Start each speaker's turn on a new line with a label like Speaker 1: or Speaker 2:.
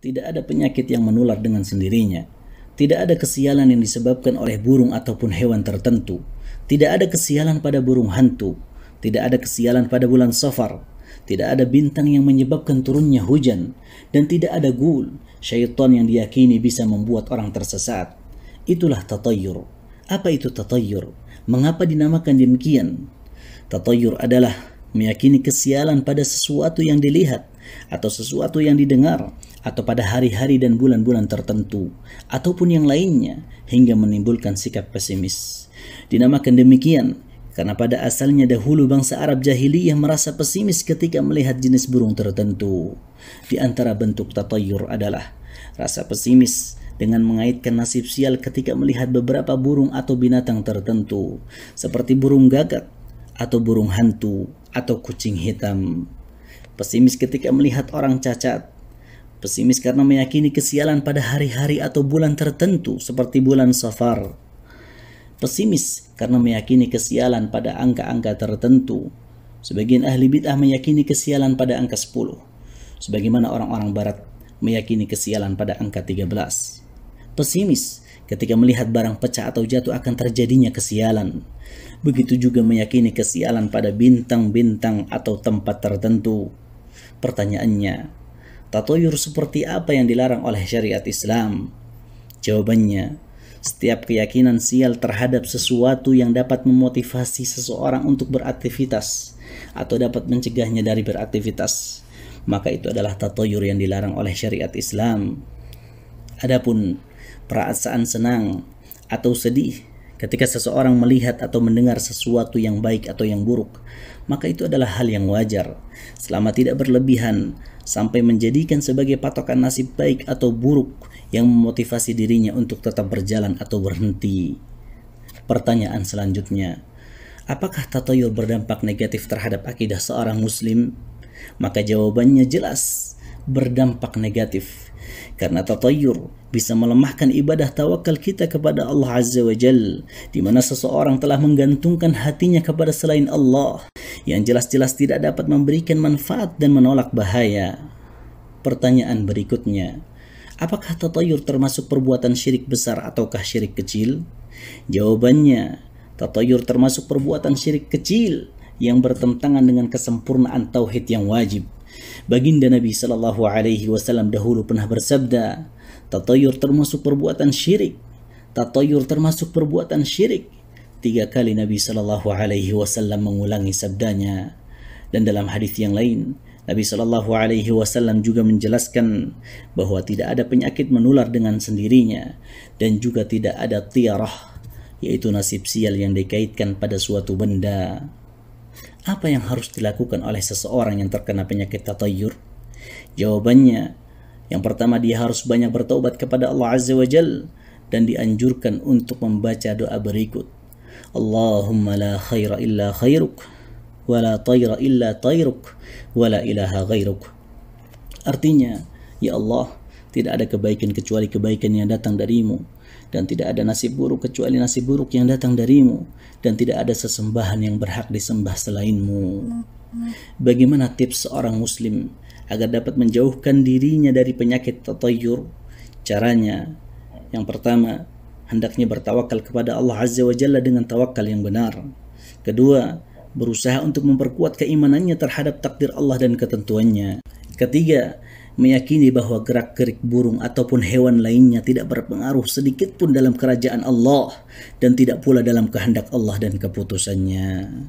Speaker 1: Tidak ada penyakit yang menular dengan sendirinya. Tidak ada kesialan yang disebabkan oleh burung ataupun hewan tertentu. Tidak ada kesialan pada burung hantu. Tidak ada kesialan pada bulan safar. Tidak ada bintang yang menyebabkan turunnya hujan. Dan tidak ada gul, syaitan yang diyakini bisa membuat orang tersesat. Itulah tatayur. Apa itu tatayur? Mengapa dinamakan demikian? Tatayur adalah meyakini kesialan pada sesuatu yang dilihat atau sesuatu yang didengar, atau pada hari-hari dan bulan-bulan tertentu, ataupun yang lainnya, hingga menimbulkan sikap pesimis. Dinamakan demikian karena pada asalnya dahulu bangsa Arab jahiliyah merasa pesimis ketika melihat jenis burung tertentu. Di antara bentuk tatayur adalah rasa pesimis dengan mengaitkan nasib sial ketika melihat beberapa burung atau binatang tertentu, seperti burung gagak atau burung hantu atau kucing hitam pesimis ketika melihat orang cacat, pesimis karena meyakini kesialan pada hari-hari atau bulan tertentu seperti bulan safar, pesimis karena meyakini kesialan pada angka-angka tertentu. Sebagian ahli bid'ah meyakini kesialan pada angka 10, sebagaimana orang-orang barat meyakini kesialan pada angka 13. Pesimis ketika melihat barang pecah atau jatuh akan terjadinya kesialan. Begitu juga meyakini kesialan pada bintang-bintang atau tempat tertentu. Pertanyaannya, tatoyur seperti apa yang dilarang oleh syariat Islam? Jawabannya, setiap keyakinan sial terhadap sesuatu yang dapat memotivasi seseorang untuk beraktivitas atau dapat mencegahnya dari beraktivitas, maka itu adalah tatoyur yang dilarang oleh syariat Islam. Adapun perasaan senang atau sedih Ketika seseorang melihat atau mendengar sesuatu yang baik atau yang buruk, maka itu adalah hal yang wajar, selama tidak berlebihan sampai menjadikan sebagai patokan nasib baik atau buruk yang memotivasi dirinya untuk tetap berjalan atau berhenti. Pertanyaan selanjutnya, apakah tatoyur berdampak negatif terhadap akidah seorang muslim? Maka jawabannya jelas, berdampak negatif karena tatayur bisa melemahkan ibadah tawakal kita kepada Allah Azza wa Jal di mana seseorang telah menggantungkan hatinya kepada selain Allah yang jelas-jelas tidak dapat memberikan manfaat dan menolak bahaya. Pertanyaan berikutnya, apakah tatayur termasuk perbuatan syirik besar ataukah syirik kecil? Jawabannya, tatayur termasuk perbuatan syirik kecil yang bertentangan dengan kesempurnaan tauhid yang wajib. Baginda Nabi Shallallahu Alaihi Wasallam dahulu pernah bersabda, tatoyur termasuk perbuatan syirik. Tatoyur termasuk perbuatan syirik. Tiga kali Nabi Shallallahu Alaihi Wasallam mengulangi sabdanya. Dan dalam hadis yang lain, Nabi Shallallahu Alaihi Wasallam juga menjelaskan bahwa tidak ada penyakit menular dengan sendirinya dan juga tidak ada tiarah, yaitu nasib sial yang dikaitkan pada suatu benda apa yang harus dilakukan oleh seseorang yang terkena penyakit tatayur? Jawabannya, yang pertama dia harus banyak bertobat kepada Allah Azza wa Jal dan dianjurkan untuk membaca doa berikut. Allahumma la khaira illa khairuk wa la tayra illa tayruk wa la ilaha ghairuk. Artinya, ya Allah, tidak ada kebaikan kecuali kebaikan yang datang darimu. Dan tidak ada nasib buruk kecuali nasib buruk yang datang darimu. Dan tidak ada sesembahan yang berhak disembah selainmu. Bagaimana tips seorang muslim agar dapat menjauhkan dirinya dari penyakit tatayur? Caranya, yang pertama, hendaknya bertawakal kepada Allah Azza wa Jalla dengan tawakal yang benar. Kedua, berusaha untuk memperkuat keimanannya terhadap takdir Allah dan ketentuannya. Ketiga, meyakini bahwa gerak-gerik burung ataupun hewan lainnya tidak berpengaruh sedikit pun dalam kerajaan Allah dan tidak pula dalam kehendak Allah dan keputusannya.